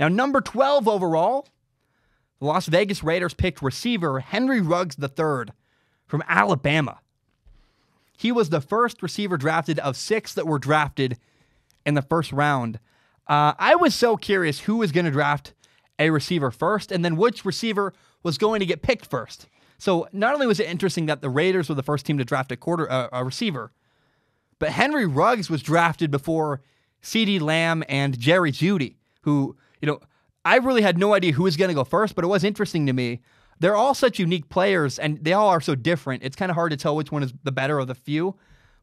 Now, number 12 overall, the Las Vegas Raiders picked receiver Henry Ruggs III from Alabama. He was the first receiver drafted of six that were drafted in the first round. Uh, I was so curious who was going to draft a receiver first and then which receiver was going to get picked first. So not only was it interesting that the Raiders were the first team to draft a quarter uh, a receiver, but Henry Ruggs was drafted before C.D. Lamb and Jerry Judy, who you know, I really had no idea who was going to go first, but it was interesting to me. They're all such unique players, and they all are so different. It's kind of hard to tell which one is the better of the few.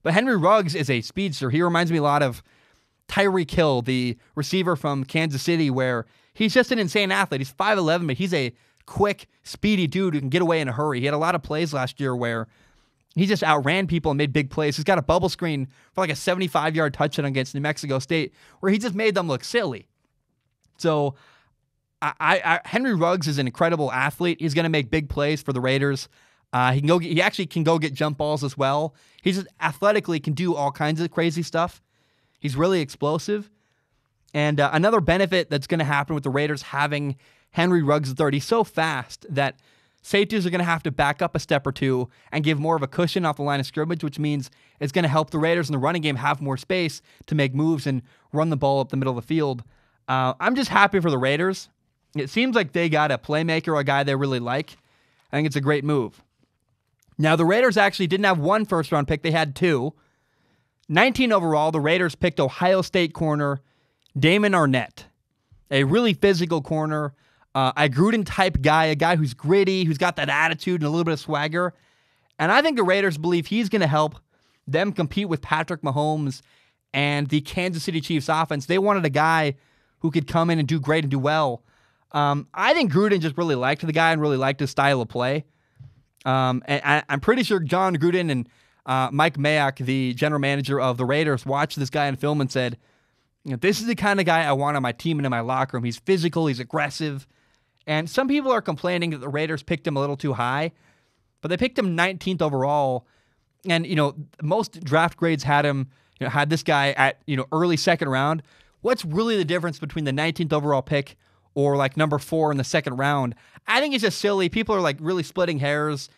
But Henry Ruggs is a speedster. He reminds me a lot of Tyree Kill, the receiver from Kansas City, where he's just an insane athlete. He's 5'11, but he's a quick, speedy dude who can get away in a hurry. He had a lot of plays last year where he just outran people and made big plays. He's got a bubble screen for like a 75 yard touchdown against New Mexico State where he just made them look silly. So I, I, Henry Ruggs is an incredible athlete. He's going to make big plays for the Raiders. Uh, he can go. Get, he actually can go get jump balls as well. He just athletically can do all kinds of crazy stuff. He's really explosive. And uh, another benefit that's going to happen with the Raiders having Henry Ruggs 3rd he's so fast that safeties are going to have to back up a step or two and give more of a cushion off the line of scrimmage, which means it's going to help the Raiders in the running game have more space to make moves and run the ball up the middle of the field uh, I'm just happy for the Raiders. It seems like they got a playmaker, a guy they really like. I think it's a great move. Now, the Raiders actually didn't have one first round pick, they had two. 19 overall, the Raiders picked Ohio State corner Damon Arnett, a really physical corner, uh, a Gruden type guy, a guy who's gritty, who's got that attitude and a little bit of swagger. And I think the Raiders believe he's going to help them compete with Patrick Mahomes and the Kansas City Chiefs offense. They wanted a guy who could come in and do great and do well. Um, I think Gruden just really liked the guy and really liked his style of play. Um, and I, am pretty sure John Gruden and uh, Mike Mayock, the general manager of the Raiders, watched this guy in film and said, "This is the kind of guy I want on my team and in my locker room. He's physical. He's aggressive." And some people are complaining that the Raiders picked him a little too high, but they picked him 19th overall. And you know, most draft grades had him, you know, had this guy at you know early second round what's really the difference between the 19th overall pick or like number four in the second round? I think it's just silly. People are like really splitting hairs.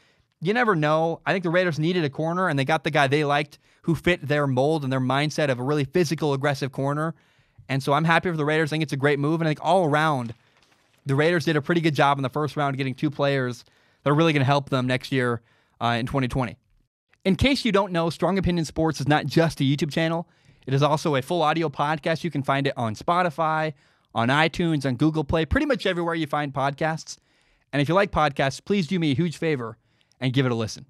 You never know. I think the Raiders needed a corner and they got the guy they liked who fit their mold and their mindset of a really physical, aggressive corner. And so I'm happy for the Raiders. I think it's a great move. And I think all around, the Raiders did a pretty good job in the first round getting two players that are really going to help them next year uh, in 2020. In case you don't know, Strong Opinion Sports is not just a YouTube channel. It is also a full audio podcast. You can find it on Spotify, on iTunes, on Google Play, pretty much everywhere you find podcasts. And if you like podcasts, please do me a huge favor and give it a listen.